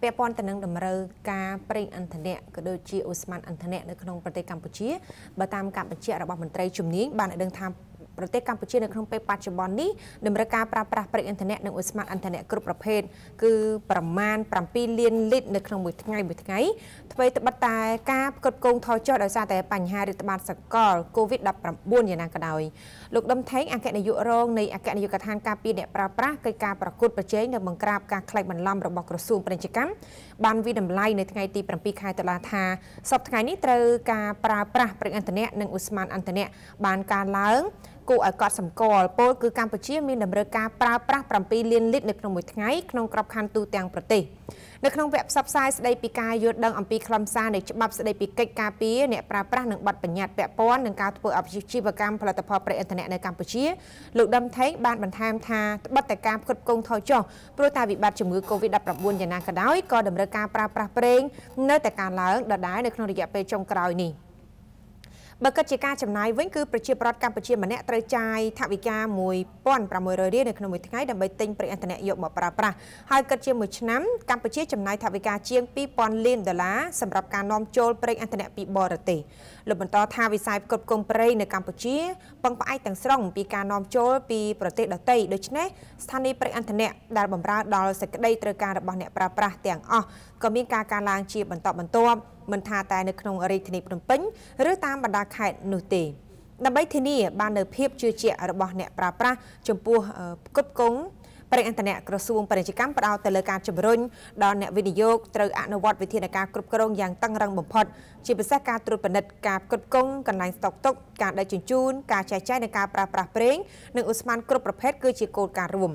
ពាក់ព័ន្ធទៅនឹងតម្រូវការប្រេងឥន្ធនៈក៏ដូចជាឧស្ម័នឥន្ធនៈនៅក្នុងប្រទេសកម្ពុជាបើតាមការបញ្ជាក់របស់មន្ត្រីជំនាញបានឲ្យដឹងថាប្រទេសកម្ពុជានៅក្នុងពេលបច្ចុប្បន្ននេះតម្រូវការប្រើប្រាស់ប្រេងឥន្ធនៈនិងឧស្ម័នឥន្ធនៈគ្រប់ប្រភេទគឺប្រមាណ7លានលីត្រនៅក្នុងមួយថ្ងៃមួយថ្ងៃថ្មីត្បិតតែការផ្គត់ផ្គង់ថយចុះដោយសារតែបញ្ហារាតត្បាតសកល COVID-19 យ៉ាងណាក៏ដោយលោកដឹមថេងអគ្គនាយករងនៃអគ្គនាយកដ្ឋានការពារអ្នកប្រើប្រាស់កិច្ចការប្រកួតប្រជែងនិងបង្ក្រាបការក្លែងបន្លំរបស់ក្រសួងពាណិជ្ជកម្មបានវិដំឡៃនៅថ្ងៃទី7ខែតុលាថាសប្តាហ៍ថ្ងៃនេះត្រូវការប្រើប្រាស់ប្រេងឥន្ធនៈនិងឧស្ម័នឥន្ធនៈបានកើនឡើងគួរឲ្យកត់សម្គាល់ពលគឺកម្ពុជាមានតម្រូវការប្រើប្រាស់7លានលីត្រនៅក្នុងមួយថ្ងៃក្នុងក្របខ័ណ្ឌទូទាំងប្រទេសនៅក្នុងវគ្គផ្សព្វផ្សាយស្ដីពីការយល់ដឹងអំពីខ្លឹមសារនៃច្បាប់ស្ដីពីកិច្ចការពារអ្នកប្រើប្រាស់និងបទបញ្ញត្តិពាក់ព័ន្ធនឹងការធ្វើអភិជីវកម្មផលិតផលប្រេងឥន្ធនៈនៅកម្ពុជាលោកដឹមថេងបានបន្ថែមថាត្បិតតែការផ្គត់ផ្គង់ថយចុះព្រោះតែវិបត្តិជំងឺ Covid-19 យ៉ាងណាក៏ដោយក៏តម្រូវការប្រើប្រាស់ប្រេងនៅតែកើនឡើងដដែលនៅក្នុងរយៈពេលចុងក្រោយនេះ។បើគិតជាការចំណាយវិញគឺប្រជាប្រដ្ឋកម្ពុជាមួយនាក់ត្រូវចាយថវិកា1600រៀលនៅក្នុងមួយថ្ងៃដើម្បីទិញប្រេងឥន្ធនៈយកមកប្រើប្រាស់ហើយគិតជាមួយឆ្នាំកម្ពុជាចំណាយថវិកាជាង2000លានដុល្លារសម្រាប់ការនាំចូលប្រេងឥន្ធនៈពីបរទេសលោកបន្តថាវិស័យផ្គត់ផ្គង់ប្រេងនៅកម្ពុជាពឹងផ្អែកទាំងស្រុងពីការនាំចូលពីប្រទេសដទៃដូច្នេះស្ថានីយ៍ប្រេងឥន្ធនៈដែលបម្រើដល់សេចក្តីត្រូវការរបស់អ្នកប្រើប្រាស់ទាំងអស់ក៏មានការកើនឡើងជាបន្តបន្ទាប់មិនថាតែនៅក្នុងរាជធានីភ្នំពេញឬតាមបណ្ដាខេត្តនោះទេដើម្បីធានា បាននូវភាពជឿជាក់របស់អ្នកប្រើប្រាស់ចំពោះគុតគង់ប្រេងអន្តរក្រសួងពាណិជ្ជកម្មផ្ដោតទៅលើការជំរុញដល់អ្នកវិនិយោគត្រូវអនុវត្តវិធានការគ្រប់គ្រងយ៉ាងតឹងរ៉ឹងបំផុតជាពិសេសការត្រួតពិនិត្យការផ្គត់ផ្គង់កន្លែងស្តុកទុកការដឹកជញ្ជូនការចែកចាយនិងការប្រើប្រាស់ប្រេងនិងឧស្ម័នគ្រប់ប្រភេទគឺជាគោលការណ៍រួម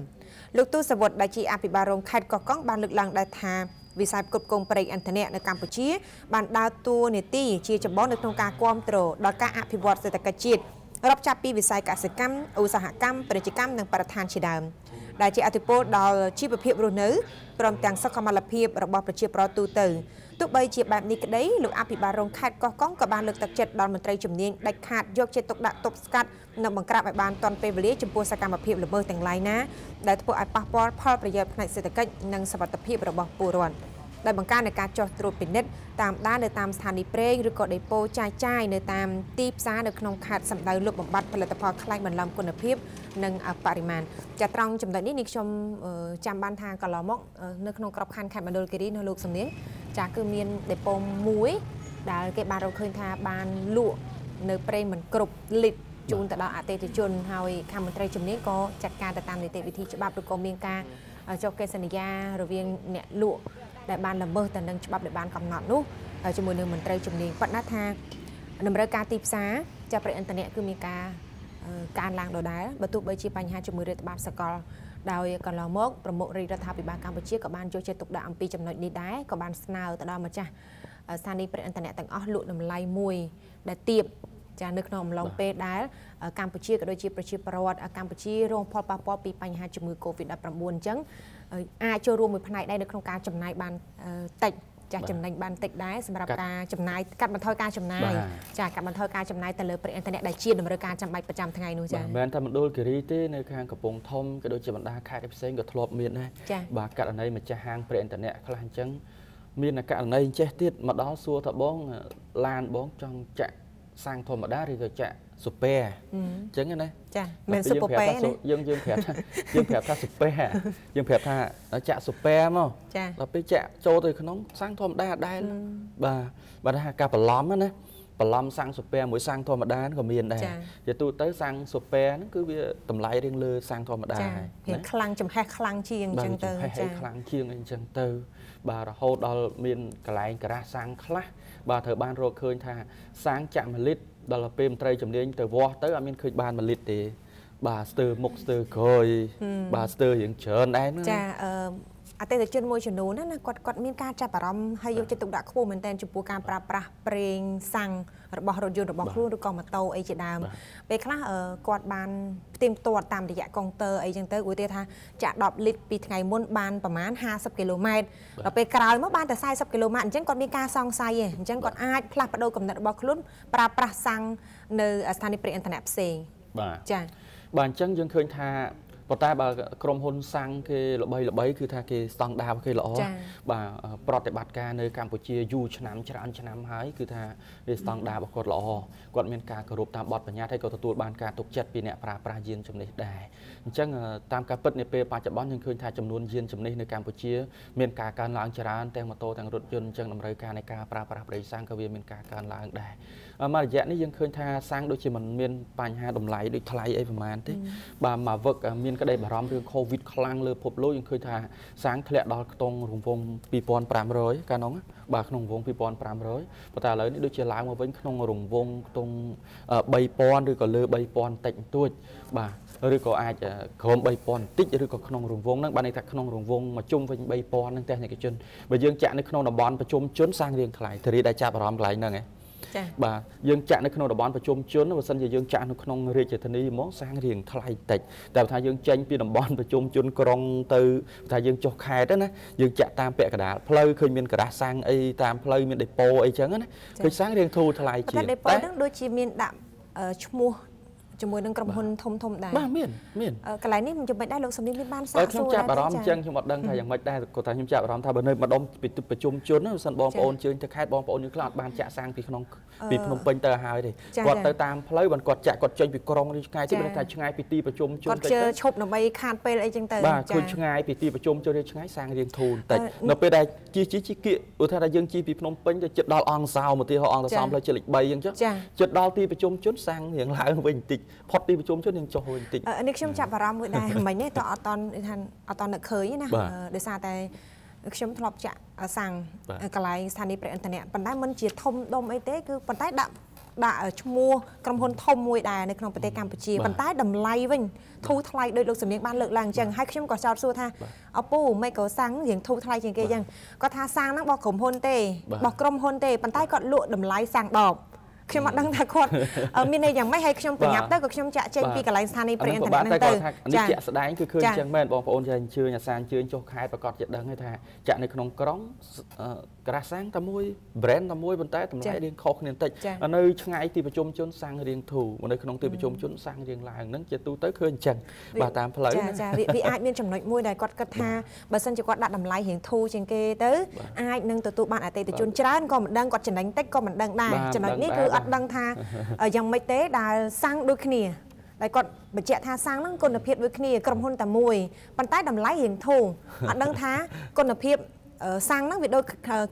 លោកទូសវុតដែលជាអភិបាលរងខេត្តកោះកុងបានលើកឡើងដែរថាវិស័យផ្គត់ផ្គង់ប្រេងឥន្ធនៈនៅកម្ពុជាបានដើរតួនាទីជាចម្បងនៅក្នុងការគ្រប់គ្រងដល់ការអភិវឌ្ឍសេដ្ឋកិច្ចជាតិរាប់ចាប់ពីវិស័យកសិកម្មឧស្សាហកម្មពាណិជ្ជកម្មនិងបរិស្ថានជាដើមដែលជាអតិពលដល់ជីវភាពរស់នៅព្រមទាំងសុខុមាលភាពរបស់ប្រជាប្រដ្ឋទូទៅទោះបីជាបែបនេះក្តីលោកអភិបាលរងខេត្តកោះកុងក៏បានលើកទឹកចិត្តដល់មន្ត្រីជំនាញដាច់ខាតយកចិត្តទុកដាក់ទប់ស្កាត់និងបង្ក្រាបឲ្យបានទាន់ពេលវេលាចំពោះសកម្មភាពល្មើសទាំងឡាយណាដែលធ្វើឲ្យប៉ះពាល់ផលប្រយោជន៍ផ្នែកសេដ្ឋកិច្ចនិងសុខភាពរបស់ពលរដ្ឋដោយបង្កើនការចោះត្រួតពិនិត្យតាមដាននៅតាមស្ថានីយ៍ប្រេងឬក៏ដេប៉ូចាយចាយនៅតាមទីផ្សារនៅក្នុងខេត្តសម្ដៅលុបបំបត្តិផលិតផលខ្លាញ់បន្លំគុណភាពនិងបរិមាណចាត្រង់ចំណុចនេះនេះខ្ញុំចាំបាន ថាកន្លងមក នៅក្នុងក្របខ័ណ្ឌខេត្តមណ្ឌលគិរីនៅលោកសំនៀងចាគឺមានដេប៉ូមួយដែលគេបានរកឃើញថាបានលក់នៅប្រេងមិនគ្រប់លីត្រជូនទៅដល់អតិថិជន ហើយខមន្ត្រីជំនាញក៏ចាត់ការទៅតាមនីតិវិធីច្បាប់ឬក៏មាន ការចុះកិច្ចសន្យារវាងអ្នកលក់ដែលបានល្មើសទៅនឹងច្បាប់ដែលបានកំណត់នោះជាមួយនឹងមន្ត្រីជំនាញប៉ុន្តែថាតម្រូវការទីផ្សារចាប់ប្រៃអន្តរជាតិគឺមានការកើនឡើងដដែលបើទោះបីជាបញ្ហាជាមួយរដ្ឋបាលសកលដោយកន្លងមកប្រមុខរដ្ឋាភិបាលកម្ពុជាក៏បានយកចិត្តទុកដាក់អំពីចំណុចនេះដែរក៏បានស្នើទៅដល់ម្ចាស់ស្ថានីយ៍ប្រៃអន្តរជាតិទាំងអស់លក់តម្លៃមួយដែលទៀបចានៅក្នុងអំឡុងពេលដែលកម្ពុជាក៏ដូចជា ប្រជាពលរដ្ឋកម្ពុជារងផលប៉ះពាល់ពីបញ្ហាជំងឺ Covid-19 អញ្ចឹងអាចចូលរួមមួយផ្នែកដែរនៅក្នុងការចំណាយបានតិចចាស់ចំណេញបានតិចដែរសម្រាប់ការចំណាយកាត់បន្ថយការចំណាយចាកាត់បន្ថយការចំណាយទៅលើប្រេងឥន្ធនៈដែលជាតម្រូវការចាំបាច់ប្រចាំថ្ងៃនោះចាមិនមែនតែមណ្ឌលគិរីទេនៅខាងកំពង់ធំក៏ដូចជាបណ្ដាខេត្តផ្សេងក៏ធ្លាប់មានដែរបាទករណីម្ចាស់ហាងប្រេងឥន្ធនៈខ្លះអញ្ចឹងមានករណីអញ្ចេះទៀតមកដល់សួរថាបងឡានបងចង់ចាក់សាំងធម្មតាឬក៏ចាក់សុពែអញ្ចឹងណាចាមិនសុពែណាយើងយើងប្រាប់ថាយើងប្រាប់ថាសុពែយើងប្រាប់ថាចាក់សុពែមកដល់ពេលចាក់ចូលទៅក្នុង សាំងធម្មតាដែរបាទបាទថាការបន្លំណាបន្លំសាំងសុពែមួយសាំងធម្មតាក៏មានដែរជាទូទៅសាំងសុពែហ្នឹងគឺវាតម្លៃរៀងលើសាំងធម្មតាចាវាខ្លាំងចំហេះខ្លាំងជាងអញ្ចឹងទៅចាខ្លាំងជាងអញ្ចឹងទៅបាទរហូតដល់មានកន្លែងការ៉ាសាំងខ្លះបាទត្រូវបានរកឃើញថាសាងចាក់មួយលីត្រដល់ពេលមន្ត្រីជំនាញទៅវាស់ទៅអត់មានឃើញបានមួយលីត្រទេបាទស្ទើរមុខស្ទើរក្រោយបាទស្ទើររៀងច្រើនដែរចាអឺអតិថិជនមួយចំនួនណាគាត់គាត់មានការចាប់អារម្មណ៍ហើយយកចិត្តទុកដាក់ខ្ពស់មែនទែនចំពោះការប្រើប្រាស់ប្រេងសាំងរបស់រថយន្តរបស់ខ្លួនឬក៏ម៉ូតូអីជាដើម ពេលខ្លះគាត់បានផ្ទៀងផ្ទាត់តាមរយៈកុងទ័រអីចឹងទៅឧទាហរណ៍ថាចាក់10លីត្រពីថ្ងៃមុន បានប្រហែល50គីឡូម៉ែត្រដល់ពេលក្រោយមកបានតែ40គីឡូម៉ែត្រអញ្ចឹងគាត់មានការសង្ស័យឯងអញ្ចឹងគាត់អាចផ្លាស់ប្ដូរគំនិតរបស់ខ្លួនប្រើប្រាស់សាំងនៅស្ថានីយ៍ប្រេងឥន្ធនៈផ្សេងបាទចា៎បាទអញ្ចឹងយើងឃើញថាប៉ុន្តែបើក្រុមហ៊ុនសាំងគេល្បីល្បីគឺថាគេស្តង់ដារគេល្អបាទប្រតិបត្តិការនៅកម្ពុជាយូរឆ្នាំច្រើនឆ្នាំហើយគឺថាវាស្តង់ដាររបស់គាត់ល្អគាត់មានការគោរពតាមបទបញ្ញត្តិហើយក៏ទទួលបានការទុកចិត្តពីអ្នកប្រើប្រាស់យានជំនិះដែរអញ្ចឹងតាមការពិតនាពេលបច្ចុប្បន្នយើងឃើញថាចំនួនយានជំនិះនៅកម្ពុជា មានការកើនឡើងច្រើនទាំងម៉ូតូទាំងរថយន្តអញ្ចឹងតម្រូវការនៃការប្រើប្រាស់ប្រេងសាំងក៏វាមានការកើនឡើងដែរមករយៈនេះយើងឃើញថាសាំងដូចជាមិនមានបញ្ហាតម្លៃដូចថ្លៃអីប្រហែលទេបាទមកវឹកមានក្តីបារម្ភរឿង Covid ខ្លាំងលើពិភពលោកយើងឃើញថាសាំងធ្លាក់ដល់ខ្ទង់រង្វង់2500កាលនោះបាទក្នុងរង្វង់2500ប៉ុន្តែឥឡូវនេះដូចជាឡើងមកវិញក្នុងរង្វង់ខ្ទង់3000ឬក៏លើ3000តិចបន្តួចបាទឬក៏អាចក្រោម3000បន្តិចឬក៏ក្នុងរង្វង់ហ្នឹងបានន័យថាក្នុងរង្វង់មួយជុំវិញ3000ហ្នឹងទេសនិកជនបើយើងចាក់នៅក្នុងតំបន់ប្រជុំជនសាំងរៀងថ្លៃធារីដែលចាប់អារម្មណ៍កន្លែងហ្នឹងឯងបាទយើងចាក់នៅក្នុងតំបន់ប្រជុំជនបើសិនជាយើងចាក់នៅក្នុងរាជធានីហ្មងសាងរៀងថ្លៃតិចតែបើថាយើងចេញពីតំបន់ប្រជុំជនក្រុងទៅថាយើងចុះខេត្តណាយើងចាក់តាមពាក់កណ្ដាលផ្លូវឃើញមានក្រាស់សាំងអីតាមផ្លូវមានដេប៉ូអីចឹងណាឃើញសាំងរៀងធូរថ្លៃជាងតែដេប៉ូហ្នឹងដូចជាមាន ដាក់ឈ្មោះជាមួយនឹងក្រុមហ៊ុនធំធំដែរបាទមានមានកន្លែងនេះខ្ញុំមិនដែរលោកសំនីមានបានសាកសួរខ្ញុំចាប់អារម្មណ៍ចឹងខ្ញុំអត់ដឹងថាយ៉ាងម៉េចដែរគាត់ថាខ្ញុំចាប់អារម្មណ៍ថាបើនៅម្ដុំប្រជុំជនហ្នឹងសិនបងប្អូនជើញទៅខេត្តបងប្អូនយើងខ្លះអត់បានចាក់សាំងពីក្នុង ពីភ្នំពេញទៅហើយទេគាត់ទៅតាមផ្លូវបានគាត់ចាក់គាត់ចេញពីក្រុងឬឆ្ងាយទៅមិនថាឆ្ងាយពីទីប្រជុំជនតិចគាត់ជើឈប់ដើម្បីខាតពេលអីចឹងទៅបាទគាត់ឆ្ងាយពីទីប្រជុំជនឬឆ្ងាយសាំងរៀងធូរតិចនៅពេលដែលជីជីជីគៀកឧទាហរណ៍ថាយើងជីពីភ្នំពេញទៅជិតដល់អង្គសោមឧទាហរណ៍អង្គសោមផ្លូវជាតិលេខ3អញ្ចឹងជិតដល់ទីប្រជុំជនសាំងរៀងឡើងវិញបន្តិចផុតពីប្រជុំជិះនឹងចុះវិញតិចនេះខ្ញុំចាប់អារម្មណ៍មួយដែរមិញនេះតើអត់តថាអត់តនឹកឃើញណាដោយសារតែខ្ញុំធ្លាប់ចាក់សាំងកន្លែងស្ថានីយ៍ព្រះឥន្ធនៈប៉ុន្តែមិនជាធំដុំអីទេគឺប៉ុន្តែដាក់ដាក់ឈ្មោះក្រុមហ៊ុនធំមួយដែរនៅក្នុងប្រទេសកម្ពុជាប៉ុន្តែតម្លៃវិញធូរថ្លៃដោយលោកសំនៀងបានលើកឡើងអញ្ចឹងហើយខ្ញុំក៏ចោទសួរថាអពូមិនក៏សាំងរៀងធូរថ្លៃជាងគេអញ្ចឹងគាត់ថាសាំងហ្នឹងរបស់ក្រុមហ៊ុនទេរបស់ក្រុមហ៊ុនទេប៉ុន្តែគាត់លក់តម្លៃសាំងដបខ្ញុំអត់ដឹងថាគាត់មានន័យយ៉ាងម៉េចហើយខ្ញុំប្រញាប់ទៅក៏ខ្ញុំចាក់ចេញពីកន្លែងស្ថានីយ៍ព្រីអ៊ីនធឺណិតហ្នឹងទៅចា៎ជាក់ស្ដែងគឺឃើញអញ្ចឹងមែនបងប្អូនចាអញ្ជើញអាសាអញ្ជើញចុះខេត្តប្រកាសជាដឹងថាចាក់នៅក្នុងក្រុងក្រាស់សាំងតែមួយ brand តែមួយប៉ុន្តែតម្លៃរៀងខុសគ្នាបន្តិចនៅឆ្ងាយទីប្រជុំជនសាំងរៀងធូរនៅក្នុងទីប្រជុំជនសាំងរៀងឡើងហ្នឹងជាទូទៅឃើញអញ្ចឹងបាទតាមផ្លូវចាចាវាអាចមានចំណុចមួយដែលគាត់គិតថាបើសិនជាគាត់ដាក់តម្លៃរៀងធូរជាងគេទៅអាចនឹងទទួលបានអតិថិជនច្រើនក៏មិនដឹងគាត់ចំណេញតិចក៏មិនដឹងដែរចំណុចនេះគឺអត់ដឹងថាយ៉ាងម៉េចទេដែលសាំងដូចគ្នាដែលគាត់បញ្ជាក់ថាសាំងហ្នឹងគុណភាពដូចគ្នាក្រុមហ៊ុនតែមួយប៉ុន្តែតម្លៃរៀងធូរអត់ដឹងថាគុណភាពសាំងហ្នឹងវាដូច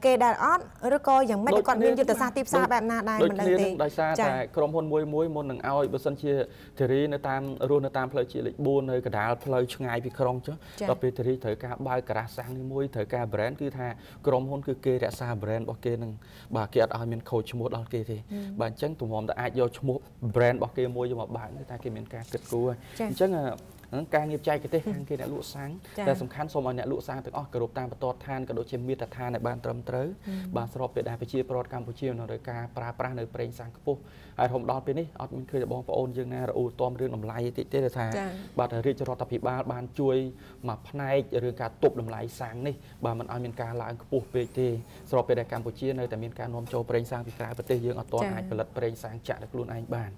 គេដែរអត់ឬក៏យ៉ាងម៉េចគាត់មានយុទ្ធសាស្ត្រទីផ្សារបែបណាដែរមិនដឹងទេដោយសារតែក្រុមហ៊ុនមួយមួយមុននឹងឲ្យបើសិនជាធារីនៅតាមរស់នៅតាមផ្លូវជាតិលេខ4នៅកណ្ដាលផ្លូវឆ្ងាយពីក្រុងចុះដល់ពេលធារីត្រូវការបើកការ៉ាសសាំងនេះមួយត្រូវការ brand គឺថាក្រុមហ៊ុនគឺគេរក្សា brand របស់គេនឹងបាទគេអត់ឲ្យមានខូចឈ្មោះដល់គេទេបាទអញ្ចឹងទំរំតែអាចយកឈ្មោះ brand របស់គេមួយយកមកបើកតែគេមានការគិតគូរអញ្ចឹងហ្នឹងការងារចែកទេសខាងគេអ្នកលក់សាំងតែសំខាន់សូមឲ្យអ្នកលក់សាំងទាំងអស់គោរពតាមបន្ទាត់ឋានក៏ដូចជាមាត្រដ្ឋានឲ្យបានត្រឹមត្រូវបាទស្របពេលដែលប្រជាប្រដ្ឋកម្ពុជានៅលើការប្រើប្រាស់នៅប្រេងសាំងខ្ពស់ហើយរហូតដល់ពេលនេះអត់មានឃើញបងប្អូនយើងណារអ៊ូទាំរឿងតម្លៃតិចទេថាបាទរាជរដ្ឋាភិបាលបានជួយមួយផ្នែករឿងការទប់តម្លៃសាំងនេះបាទมันឲ្យមានការឡើងខ្ពស់ពេកទេស្របពេលដែលកម្ពុជានៅតែមានការនាំចូលប្រេងសាំងពីក្រៅប្រទេសយើងអត់ទាន់អាចផលិតប្រេងសាំងចាក់ដល់ខ្លួនឯងបាន